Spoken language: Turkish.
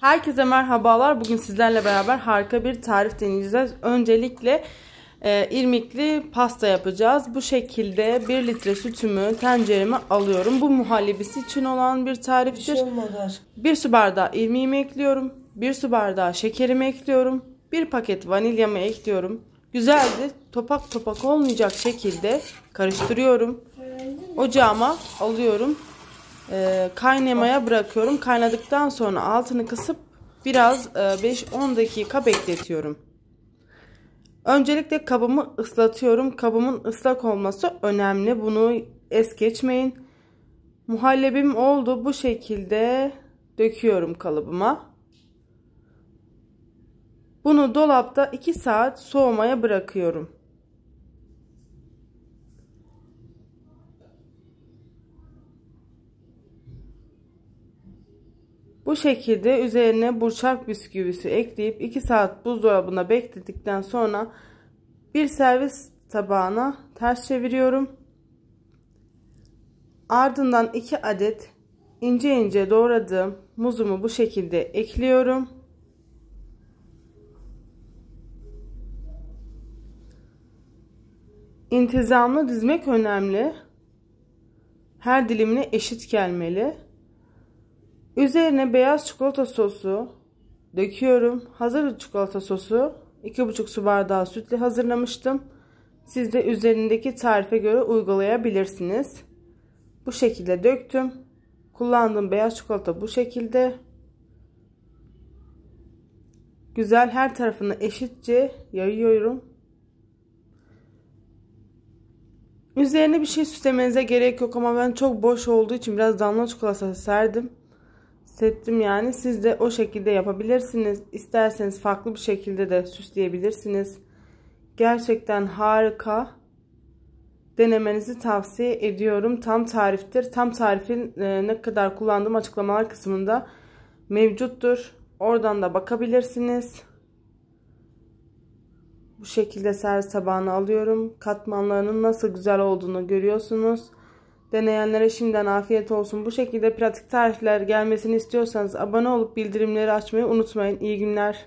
Herkese merhabalar. Bugün sizlerle beraber harika bir tarif deneyeceğiz. Öncelikle e, irmikli pasta yapacağız. Bu şekilde 1 litre sütümü tencereme alıyorum. Bu muhallebisi için olan bir tariftir. Bir, şey bir su bardağı irmiğimi ekliyorum. Bir su bardağı şekerimi ekliyorum. Bir paket vanilyamı ekliyorum. Güzelce topak topak olmayacak şekilde karıştırıyorum. Ocağıma alıyorum e, kaynamaya bırakıyorum. Kaynadıktan sonra altını kısıp biraz e, 5-10 dakika bekletiyorum. Öncelikle kabımı ıslatıyorum. Kabımın ıslak olması önemli. Bunu es geçmeyin. Muhallebim oldu. Bu şekilde döküyorum kalıbıma. Bunu dolapta 2 saat soğumaya bırakıyorum. Bu şekilde üzerine burçak bisküvisi ekleyip 2 saat buzdolabına bekledikten sonra bir servis tabağına ters çeviriyorum. Ardından 2 adet ince ince doğradığım muzumu bu şekilde ekliyorum. İntizamlı dizmek önemli. Her dilimine eşit gelmeli. Üzerine beyaz çikolata sosu döküyorum. Hazır çikolata sosu 2,5 su bardağı sütle hazırlamıştım. Siz de üzerindeki tarife göre uygulayabilirsiniz. Bu şekilde döktüm. Kullandığım beyaz çikolata bu şekilde. Güzel her tarafını eşitçe yayıyorum. Üzerine bir şey süslemenize gerek yok ama ben çok boş olduğu için biraz damla çikolata serdim bahsettim yani. Siz de o şekilde yapabilirsiniz. İsterseniz farklı bir şekilde de süsleyebilirsiniz. Gerçekten harika. Denemenizi tavsiye ediyorum. Tam tariftir. Tam tarifin e, ne kadar kullandığım açıklamalar kısmında mevcuttur. Oradan da bakabilirsiniz. Bu şekilde servis tabağına alıyorum. Katmanlarının nasıl güzel olduğunu görüyorsunuz. Deneyenlere şimdiden afiyet olsun. Bu şekilde pratik tarifler gelmesini istiyorsanız abone olup bildirimleri açmayı unutmayın. İyi günler.